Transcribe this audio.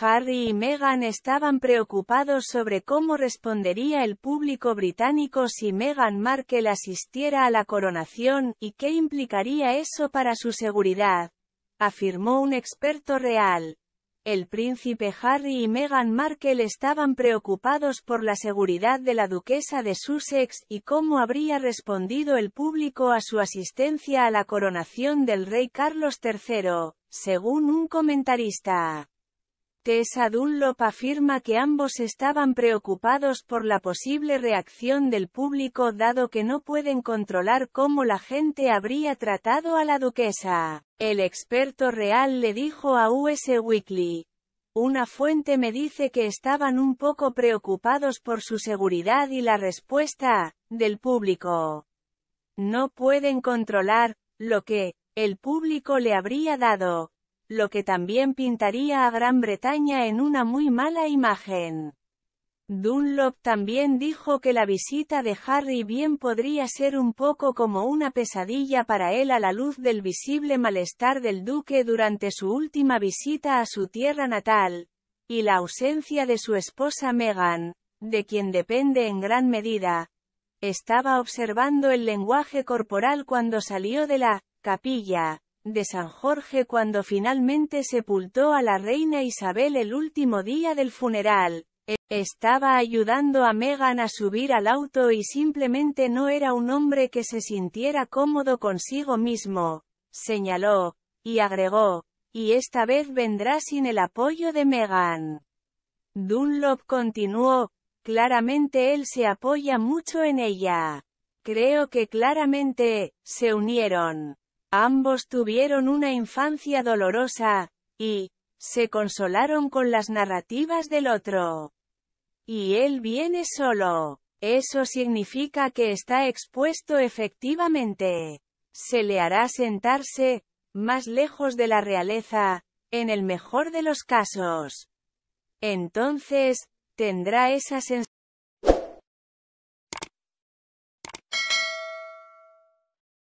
Harry y Meghan estaban preocupados sobre cómo respondería el público británico si Meghan Markle asistiera a la coronación, y qué implicaría eso para su seguridad, afirmó un experto real. El príncipe Harry y Meghan Markle estaban preocupados por la seguridad de la duquesa de Sussex y cómo habría respondido el público a su asistencia a la coronación del rey Carlos III, según un comentarista. Tessa Dunlop afirma que ambos estaban preocupados por la posible reacción del público dado que no pueden controlar cómo la gente habría tratado a la duquesa. El experto real le dijo a US Weekly. Una fuente me dice que estaban un poco preocupados por su seguridad y la respuesta, del público. No pueden controlar, lo que, el público le habría dado, lo que también pintaría a Gran Bretaña en una muy mala imagen. Dunlop también dijo que la visita de Harry bien podría ser un poco como una pesadilla para él a la luz del visible malestar del duque durante su última visita a su tierra natal, y la ausencia de su esposa Meghan, de quien depende en gran medida. Estaba observando el lenguaje corporal cuando salió de la capilla, de San Jorge cuando finalmente sepultó a la reina Isabel el último día del funeral. E, estaba ayudando a Meghan a subir al auto y simplemente no era un hombre que se sintiera cómodo consigo mismo, señaló, y agregó, y esta vez vendrá sin el apoyo de Meghan. Dunlop continuó, claramente él se apoya mucho en ella. Creo que claramente, se unieron. Ambos tuvieron una infancia dolorosa, y, se consolaron con las narrativas del otro. Y él viene solo. Eso significa que está expuesto efectivamente. Se le hará sentarse, más lejos de la realeza, en el mejor de los casos. Entonces, tendrá esa sensación.